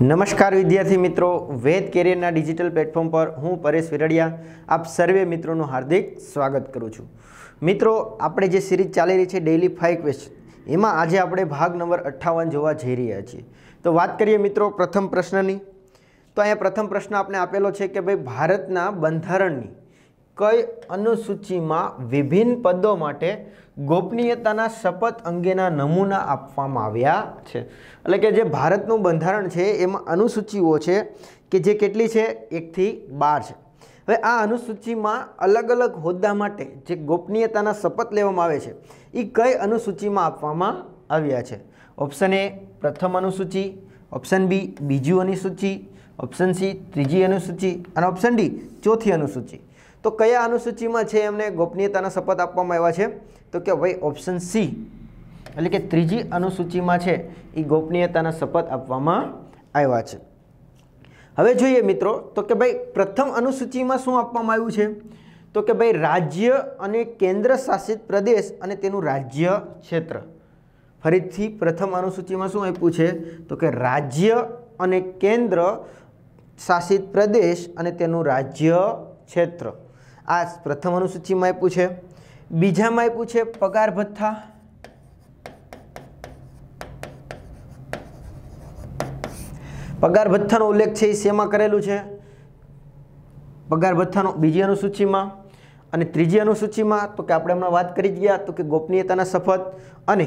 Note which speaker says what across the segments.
Speaker 1: નમસ્કાર વિદ્યાર્થી મિત્રો વેદ કેરિયરના ડિજિટલ પ્લેટફોર્મ પર હું પરેશ વિરડિયા આપ સર્વે મિત્રોનું હાર્દિક સ્વાગત કરું છું મિત્રો આપણે જે સિરીઝ ચાલી રહી છે ડેઇલી ફાઇવ ક્વેશ્ચન એમાં આજે આપણે ભાગ નંબર અઠ્ઠાવન જોવા જઈ રહ્યા છીએ તો વાત કરીએ મિત્રો પ્રથમ પ્રશ્નની તો અહીંયા પ્રથમ પ્રશ્ન આપણે આપેલો છે કે ભાઈ ભારતના બંધારણની કઈ અનુસૂચિમાં વિભિન્ન પદો માટે ગોપનીયતાના શપથ અંગેના નમૂના આપવામાં આવ્યા છે એટલે કે જે ભારતનું બંધારણ છે એમાં અનુસૂચિઓ છે કે જે કેટલી છે એકથી બાર છે હવે આ અનુસૂચિમાં અલગ અલગ હોદ્દા માટે જે ગોપનીયતાના શપથ લેવામાં આવે છે એ કઈ અનુસૂચિમાં આપવામાં આવ્યા છે ઓપ્શન એ પ્રથમ અનુસૂચિ ઓપ્શન બી બીજી અનુસૂચિ ઓપ્શન સી ત્રીજી અનુસૂચિ અને ઓપ્શન ડી ચોથી અનુસૂચિ તો કયા અનુસૂચિમાં છે એમને ગોપનીયતાના શપથ આપવામાં આવ્યા છે તો કે ભાઈ ઓપ્શન સી એટલે કે ત્રીજી અનુસૂચિમાં છે એ ગોપનીયતાના શપથ આપવામાં આવ્યા છે હવે જોઈએ મિત્રો તો કે ભાઈ પ્રથમ અનુસૂચિમાં શું આપવામાં આવ્યું છે તો કે ભાઈ રાજ્ય અને કેન્દ્ર શાસિત પ્રદેશ અને તેનું રાજ્ય ક્ષેત્ર ફરીથી પ્રથમ અનુસૂચિમાં શું આપ્યું છે તો કે રાજ્ય અને કેન્દ્ર શાસિત પ્રદેશ અને તેનું રાજ્ય ક્ષેત્ર આ પ્રથમ અનુસૂચિમાં આપ્યું છે બીજામાં આપ્યું છે પગાર ભથ્થા પગાર ભથ્થાનો ઉલ્લેખ છે એ શેમાં કરેલું છે પગાર ભથ્થાનો બીજી અનુસૂચિમાં અને ત્રીજી અનુસૂચિમાં તો કે આપણે હમણાં વાત કરી ગયા તો કે ગોપનીયતાના શપથ અને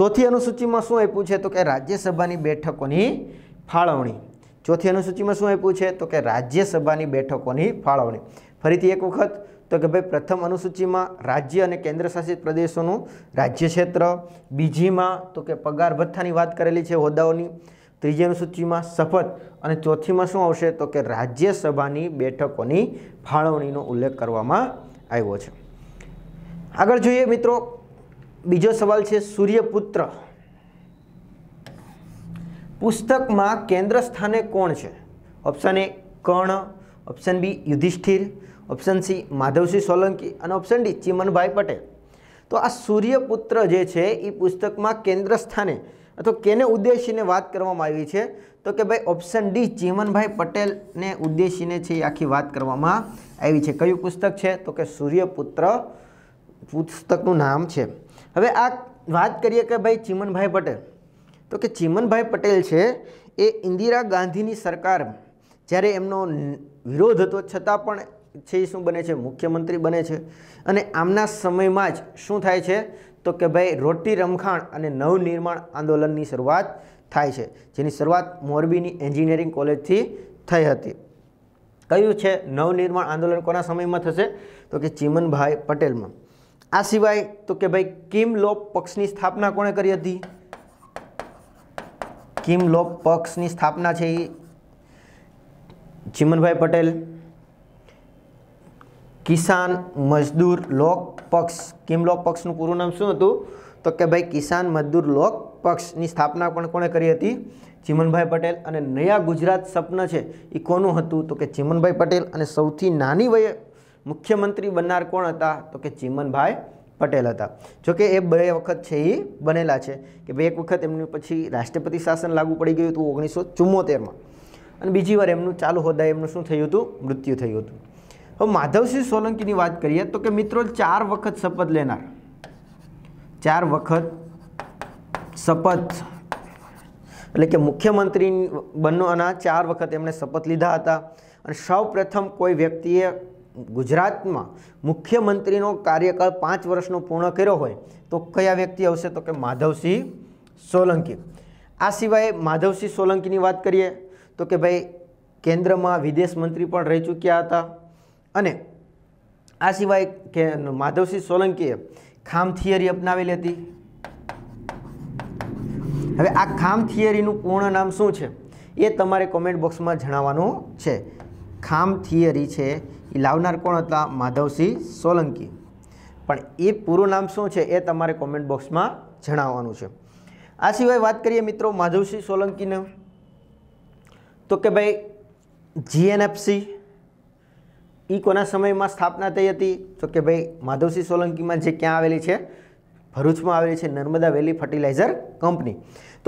Speaker 1: ચોથી અનુસૂચિમાં શું આપ્યું છે તો કે રાજ્યસભાની બેઠકોની ફાળવણી ચોથી અનુસૂચિમાં શું આપ્યું છે તો કે રાજ્યસભાની બેઠકોની ફાળવણી ફરીથી એક વખત તો કે ભાઈ પ્રથમ અનુસૂચિમાં રાજ્ય અને કેન્દ્રશાસિત પ્રદેશોનું રાજ્ય ક્ષેત્ર બીજીમાં તો કે પગાર ભથ્થાની વાત કરેલી છે હોદ્દાઓની ત્રીજી અનુસૂચિમાં શપથ અને ચોથીમાં શું આવશે તો કે રાજ્યસભાની બેઠકોની ફાળવણીનો ઉલ્લેખ કરવામાં આવ્યો છે આગળ જોઈએ મિત્રો બીજો સવાલ છે સૂર્યપુત્ર પુસ્તકમાં કેન્દ્ર સ્થાને કોણ છે option A Karna option B Yudhishthir option C Madhavsinh Solanki અને ઓપ્શન ડી ચીમનભાઈ પટેલ તો આ સૂર્યપુત્ર જે છે એ પુસ્તકમાં કેન્દ્ર સ્થાને અથવા કેને ઉદ્દેશીને વાત કરવામાં આવી છે તો કે ભાઈ ઓપ્શન ડી ચીમનભાઈ પટેલને ઉદ્દેશીને છે એ આખી વાત કરવામાં આવી છે કયું પુસ્તક છે તો કે સૂર્યપુત્ર પુસ્તકનું નામ છે હવે આ વાત કરીએ કે ભાઈ ચીમનભાઈ પટેલ તો કે ચીમનભાઈ પટેલ છે એ ઇન્દિરા ગાંધીની સરકાર જ્યારે એમનો વિરોધ હતો છતાં પણ છે એ શું બને છે મુખ્યમંત્રી બને છે અને આમના સમયમાં જ શું થાય છે તો કે ભાઈ રોટી રમખાણ અને નવનિર્માણ આંદોલનની શરૂઆત થાય છે જેની શરૂઆત મોરબીની એન્જિનિયરિંગ કોલેજથી થઈ હતી કયું છે નવનિર્માણ આંદોલન કોના સમયમાં થશે તો કે ચીમનભાઈ પટેલમાં આ સિવાય તો કે ભાઈ કિમ લોપ પક્ષની સ્થાપના કોણે કરી હતી કિમ લોપ પક્ષની સ્થાપના છે એ ચીમનભાઈ પટેલ કિસાન મજદૂર લોક પક્ષ કિમ લોક પક્ષનું પૂરું નામ શું હતું તો કે ભાઈ કિસાન મજદૂર લોક પક્ષની સ્થાપના પણ કોણે કરી હતી ચીમનભાઈ પટેલ અને નયા ગુજરાત સ્વપ્ન છે એ કોનું હતું તો કે ચીમનભાઈ પટેલ અને સૌથી નાની વયે મુખ્યમંત્રી બનનાર કોણ હતા તો કે ચીમનભાઈ પટેલ હતા જોકે એ બે વખત છે એ બનેલા છે કે ભાઈ એક વખત એમની પછી રાષ્ટ્રપતિ શાસન લાગુ પડી ગયું હતું ઓગણીસો ચુમ્મોતેરમાં અને બીજી વાર એમનું ચાલુ હોદ્દા એમનું શું થયું હતું મૃત્યુ થયું હતું હવે માધવસિંહ સોલંકીની વાત કરીએ તો કે મિત્રો ચાર વખત શપથ લેનાર ચાર વખત શપથ એટલે કે મુખ્યમંત્રી બનવાના ચાર વખત એમણે શપથ લીધા હતા અને સૌપ્રથમ કોઈ વ્યક્તિએ ગુજરાતમાં મુખ્યમંત્રીનો કાર્યકાળ પાંચ વર્ષનો પૂર્ણ કર્યો હોય તો કયા વ્યક્તિ આવશે તો કે માધવસિંહ સોલંકી આ સિવાય માધવસિંહ સોલંકીની વાત કરીએ તો કે ભાઈ કેન્દ્રમાં વિદેશ મંત્રી પણ રહી ચૂક્યા હતા અને આ સિવાય કે માધવસિંહ સોલંકીએ ખામ થિયરી અપનાવેલી હતી હવે આ ખામ થિયરીનું પૂર્ણ નામ શું છે એ તમારે કોમેન્ટ બોક્સમાં જણાવવાનું છે ખામ થિયરી છે એ લાવનાર કોણ હતા માધવસિંહ સોલંકી પણ એ પૂરું નામ શું છે એ તમારે કોમેન્ટ બોક્સમાં જણાવવાનું છે આ સિવાય વાત કરીએ મિત્રો માધવસિંહ સોલંકીને તો કે ભાઈ જીએનએફસી એ કોના સમયમાં સ્થાપના થઈ હતી તો કે ભાઈ માધવસિંહ સોલંકીમાં જે ક્યાં આવેલી છે ભરૂચમાં આવેલી છે નર્મદા વેલી ફર્ટિલાઇઝર કંપની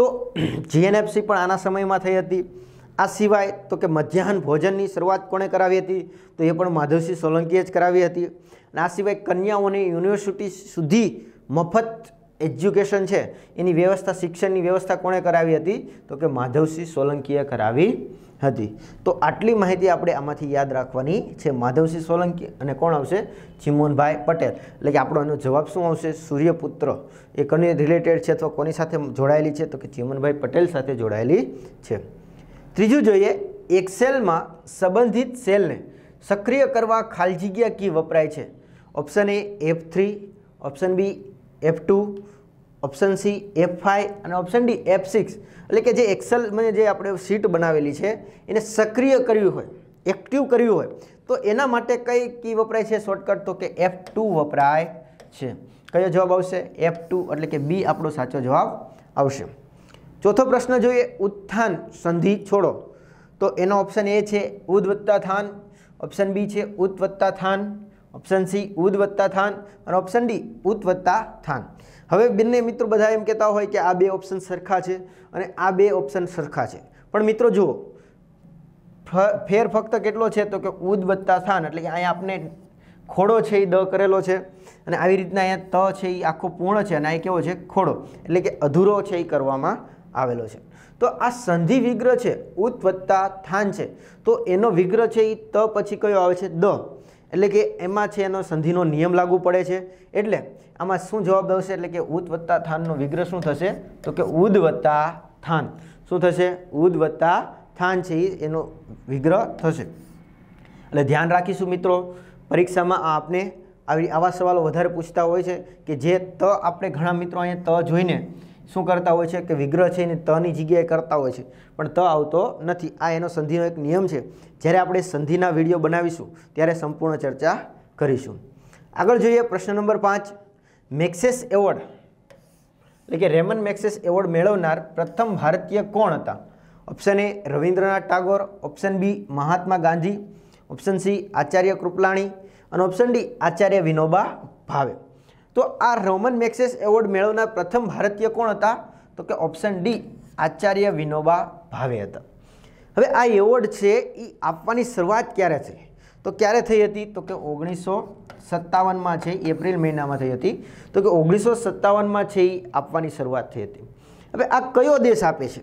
Speaker 1: તો જીએનએફસી પણ આના સમયમાં થઈ હતી આ સિવાય તો કે મધ્યાહન ભોજનની શરૂઆત કોણે કરાવી હતી તો એ પણ માધવસિંહ સોલંકીએ જ કરાવી હતી અને આ સિવાય કન્યાઓને યુનિવર્સિટી સુધી મફત એજ્યુકેશન છે એની વ્યવસ્થા શિક્ષણની વ્યવસ્થા કોણે કરાવી હતી તો કે માધવસિંહ સોલંકીએ કરાવી હતી તો આટલી માહિતી આપણે આમાંથી યાદ રાખવાની છે માધવસિંહ સોલંકી અને કોણ આવશે ચિમોનભાઈ પટેલ એટલે કે આપણો એનો જવાબ શું આવશે સૂર્યપુત્ર એ કોને રિલેટેડ છે અથવા કોની સાથે જોડાયેલી છે તો કે ચિમનભાઈ પટેલ સાથે જોડાયેલી છે ત્રીજું જોઈએ એક સેલમાં સંબંધિત સેલને સક્રિય કરવા ખાલી જગ્યા કી વપરાય છે option A F three option B F two option C F five અને ઓપ્શન ડી એફ સિક્સ એટલે કે જે મને જે આપણે સીટ બનાવેલી છે એને સક્રિય કર્યું હોય એક્ટિવ કર્યું હોય તો એના માટે કઈ કી વપરાય છે શોર્ટકટ તો કે એફ વપરાય છે કયો જવાબ આવશે એફ એટલે કે બી આપણો સાચો જવાબ આવશે ચોથો પ્રશ્ન જોઈએ ઉત્થાન સંધિ છોડો તો એનો ઓપ્શન એ છે ઉદ વત્તા થાન ઓપ્શન બી છે ઉત વત્તા થાન ઓપ્શન સી ઉદ વત્તા થાન અને ઓપ્શન ડી ઉત વત્તા થાન હવે બંને મિત્રો બધા એમ કહેતા હોય કે આ બે ઓપ્શન સરખા છે અને આ બે ઓપ્શન સરખા છે પણ મિત્રો જુઓ ફેર ફક્ત કેટલો છે તો કે ઉદ વત્તા થાન એટલે કે અહીંયા આપણે ખોડો છે એ દ કરેલો છે અને આવી રીતના અહીંયા ત છે એ આખો પૂર્ણ છે અને આ કેવો છે ખોડો એટલે કે અધૂરો છે એ કરવામાં આવેલો છે તો આ સંધિ વિગ્રહ છે ઉત વત્તા થાન છે તો એનો વિગ્રહ છે એ ત પછી કયો આવે છે દ એટલે કે એમાં છે એનો સંધિનો નિયમ લાગુ પડે છે એટલે આમાં શું જવાબ આવશે એટલે કે ઉદ વત્તા થાનનો વિગ્રહ શું થશે તો કે ઉદ વત્તા થાન શું થશે ઉદ વત્તા થાન છે એનો વિગ્રહ થશે એટલે ધ્યાન રાખીશું મિત્રો પરીક્ષામાં આપને આવી આવા સવાલો વધારે પૂછતા હોય છે કે જે ત આપણે ઘણા મિત્રો અહીંયા ત જોઈને શું કરતા હોય છે કે વિગ્રહ છે એને તની જગ્યાએ કરતા હોય છે પણ ત આવતો નથી આ એનો સંધિનો એક નિયમ છે જ્યારે આપણે સંધિના વિડીયો બનાવીશું ત્યારે સંપૂર્ણ ચર્ચા કરીશું આગળ જોઈએ પ્રશ્ન નંબર પાંચ મેક્સેસ એવોર્ડ એટલે કે રેમન મેક્સેસ એવોર્ડ મેળવનાર પ્રથમ ભારતીય કોણ હતા option A Rabindranath Tagore option B Mahatma Gandhi option C Acharya Kripalani અને ઓપ્શન ડી આચાર્ય વિનોબા ભાવે તો આ રોમન મેક્સેસ એવોર્ડ મેળવનાર પ્રથમ ભારતીય કોણ હતા તો કે ઓપ્શન ડી આચાર્ય વિનોબા ભાવે હતા હવે આ એવોર્ડ છે એ આપવાની શરૂઆત ક્યારે છે તો ક્યારે થઈ હતી તો કે ઓગણીસો સત્તાવનમાં છે એપ્રિલ મહિનામાં થઈ હતી તો કે ઓગણીસો સત્તાવનમાં છે એ આપવાની શરૂઆત થઈ હતી હવે આ કયો દેશ આપે છે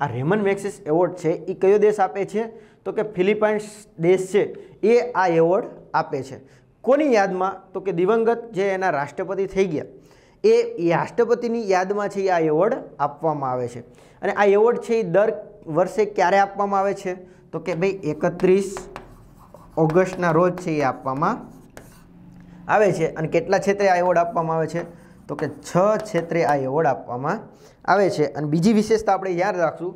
Speaker 1: આ રેમન મેક્સિસ એવોર્ડ છે એ કયો દેશ આપે છે તો કે ફિલિપાઇન્સ દેશ છે એ આ એવોર્ડ આપે છે કોની યાદમાં તો કે દિવંગત જે એના રાષ્ટ્રપતિ થઈ ગયા એ રાષ્ટ્રપતિની યાદમાં છે આ એવોર્ડ આપવામાં આવે છે અને આ એવોર્ડ છે એ દર વર્ષે ક્યારે આપવામાં આવે છે તો કે ભાઈ એકત્રીસ ઓગસ્ટના રોજ છે એ આપવામાં આવે છે અને કેટલા ક્ષેત્રે આ એવોર્ડ આપવામાં આવે છે તો કે છ ક્ષેત્રે આ એવોર્ડ આપવામાં આવે છે અને બીજી વિશેષતા આપણે યાદ રાખશું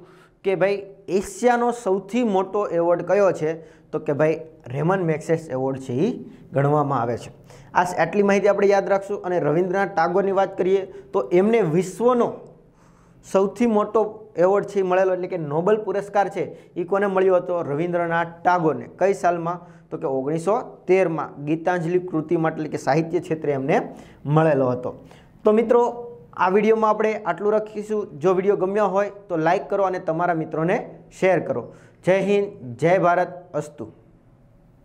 Speaker 1: કે ભાઈ એશિયાનો સૌથી મોટો એવોર્ડ કયો છે તો કે ભાઈ રેમન મેક્સેસ એવોર્ડ છે એ ગણવામાં આવે છે આ આટલી માહિતી આપણે યાદ રાખશું અને રવિન્દ્રનાથ ટાગોરની વાત કરીએ તો એમને વિશ્વનો સૌથી મોટો એવોર્ડ છે મળેલો એટલે કે નોબલ પુરસ્કાર છે એ કોને મળ્યો હતો રવિન્દ્રનાથ ટાગોરને કઈ સાલમાં તો કે ઓગણીસો તેરમાં ગીતાંજલિ કૃતિ એટલે કે સાહિત્ય ક્ષેત્રે એમને મળેલો હતો તો મિત્રો આ વિડીયોમાં આપણે આટલું રાખીશું જો વિડીયો ગમ્યો હોય તો લાઈક કરો અને તમારા મિત્રોને શેર કરો જય હિન્દ જય ભારત અસ્તુ